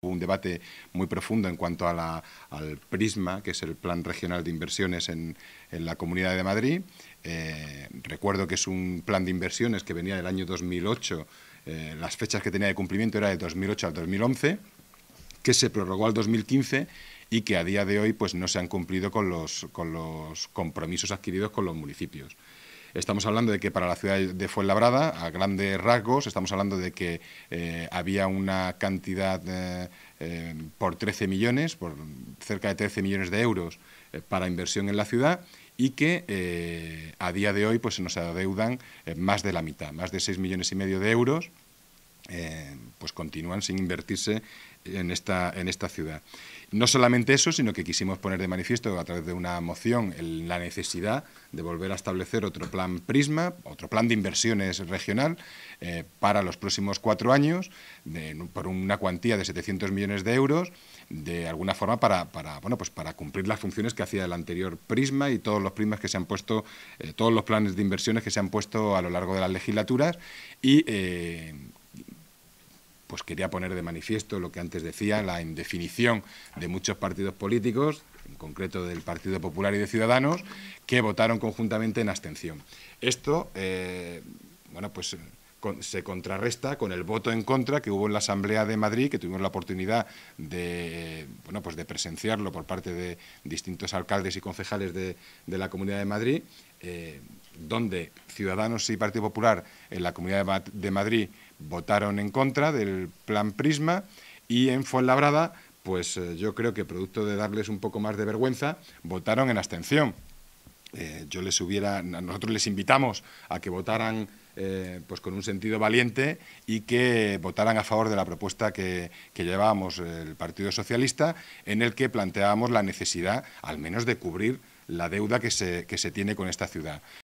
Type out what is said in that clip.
Hubo un debate muy profundo en cuanto al PRISMA, que es el Plan Regional de Inversiones en, la Comunidad de Madrid. Eh, recuerdo que es un plan de inversiones que venía del año 2008. Eh, las fechas que tenía de cumplimiento era de 2008 al 2011, que se prorrogó al 2015 y que a día de hoy pues, no se han cumplido con los, con los compromisos adquiridos con los municipios. Estamos hablando de que para la ciudad de Fuenlabrada, a grandes rasgos, estamos hablando de que eh, había una cantidad eh, eh, por 13 millones, por cerca de 13 millones de euros para inversión en la ciudad y que a día de hoy pues, se nos adeudan más de la mitad, más de 6 millones y medio de euros eh, pues continúan sin invertirse en esta, en esta ciudad. No solamente eso, sino que quisimos poner de manifiesto a través de una moción la necesidad de volver a establecer otro plan Prisma, otro plan de inversiones regional eh, para los próximos cuatro años, por una cuantía de 700 millones de euros, de alguna forma para, bueno, pues para cumplir las funciones que hacía el anterior Prisma y todos los prismas que se han puesto, eh, todos los planes de inversiones que se han puesto a lo largo de las legislaturas y pues quería poner de manifiesto lo que antes decía, la indefinición de muchos partidos políticos, en concreto del Partido Popular y de Ciudadanos, que votaron conjuntamente en abstención. Esto, eh, bueno, pues se contrarresta con el voto en contra que hubo en la Asamblea de Madrid, que tuvimos la oportunidad de, bueno, pues de presenciarlo por parte de distintos alcaldes y concejales de, la Comunidad de Madrid, eh, donde Ciudadanos y Partido Popular en la Comunidad de Madrid votaron en contra del plan Prisma y en Fuenlabrada, pues eh, yo creo que producto de darles un poco más de vergüenza, votaron en abstención. Eh, yo hubiera, nosotros les invitamos a que votaran eh, pues, con un sentido valiente y que votaran a favor de la propuesta que, llevábamos el Partido Socialista, en el que planteábamos la necesidad, al menos, de cubrir la deuda que se tiene con esta ciudad.